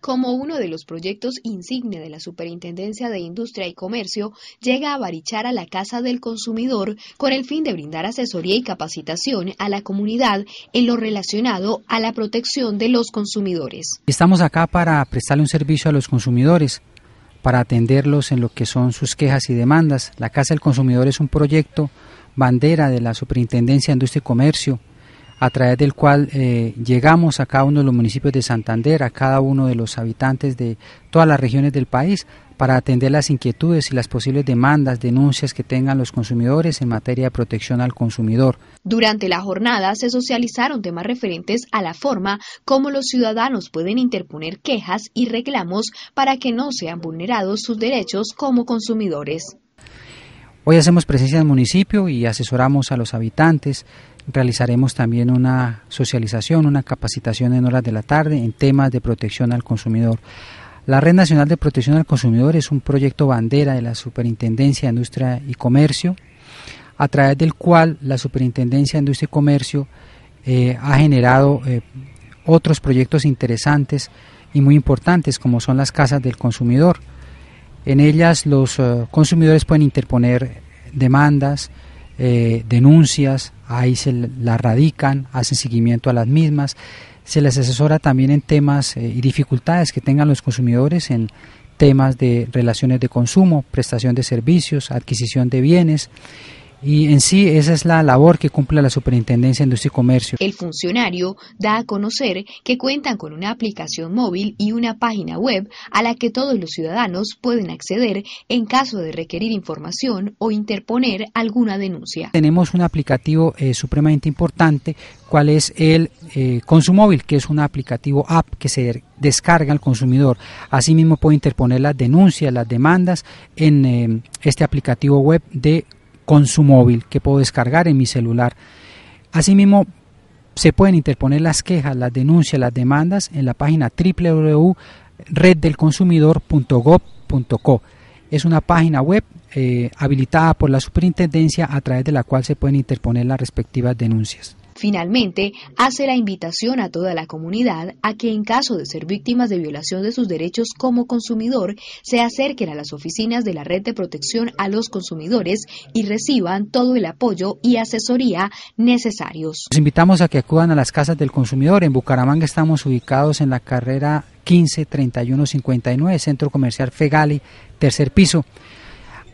Como uno de los proyectos insignia de la Superintendencia de Industria y Comercio, llega a a la Casa del Consumidor con el fin de brindar asesoría y capacitación a la comunidad en lo relacionado a la protección de los consumidores. Estamos acá para prestarle un servicio a los consumidores, para atenderlos en lo que son sus quejas y demandas. La Casa del Consumidor es un proyecto bandera de la Superintendencia de Industria y Comercio a través del cual eh, llegamos a cada uno de los municipios de Santander, a cada uno de los habitantes de todas las regiones del país, para atender las inquietudes y las posibles demandas, denuncias que tengan los consumidores en materia de protección al consumidor. Durante la jornada se socializaron temas referentes a la forma como los ciudadanos pueden interponer quejas y reclamos para que no sean vulnerados sus derechos como consumidores. Hoy hacemos presencia en el municipio y asesoramos a los habitantes. Realizaremos también una socialización, una capacitación en horas de la tarde en temas de protección al consumidor. La Red Nacional de Protección al Consumidor es un proyecto bandera de la Superintendencia de Industria y Comercio, a través del cual la Superintendencia de Industria y Comercio eh, ha generado eh, otros proyectos interesantes y muy importantes como son las casas del consumidor. En ellas los eh, consumidores pueden interponer demandas, eh, denuncias, ahí se las radican, hacen seguimiento a las mismas, se les asesora también en temas eh, y dificultades que tengan los consumidores en temas de relaciones de consumo, prestación de servicios, adquisición de bienes y en sí, esa es la labor que cumple la Superintendencia de Industria y Comercio. El funcionario da a conocer que cuentan con una aplicación móvil y una página web a la que todos los ciudadanos pueden acceder en caso de requerir información o interponer alguna denuncia. Tenemos un aplicativo eh, supremamente importante, cual es el eh, Consumóvil, que es un aplicativo app que se descarga al consumidor. Asimismo, puede interponer las denuncias, las demandas en eh, este aplicativo web de con su móvil que puedo descargar en mi celular. Asimismo, se pueden interponer las quejas, las denuncias, las demandas en la página www.reddelconsumidor.gov.co. Es una página web eh, habilitada por la superintendencia a través de la cual se pueden interponer las respectivas denuncias. Finalmente, hace la invitación a toda la comunidad a que en caso de ser víctimas de violación de sus derechos como consumidor, se acerquen a las oficinas de la Red de Protección a los Consumidores y reciban todo el apoyo y asesoría necesarios. Los invitamos a que acudan a las casas del consumidor. En Bucaramanga estamos ubicados en la carrera 15 Centro Comercial Fegali, tercer piso.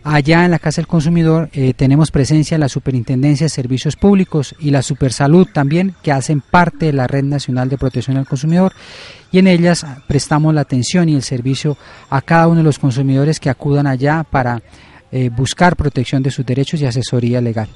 Allá en la Casa del Consumidor eh, tenemos presencia la Superintendencia de Servicios Públicos y la Supersalud también, que hacen parte de la Red Nacional de Protección al Consumidor, y en ellas ah, prestamos la atención y el servicio a cada uno de los consumidores que acudan allá para eh, buscar protección de sus derechos y asesoría legal.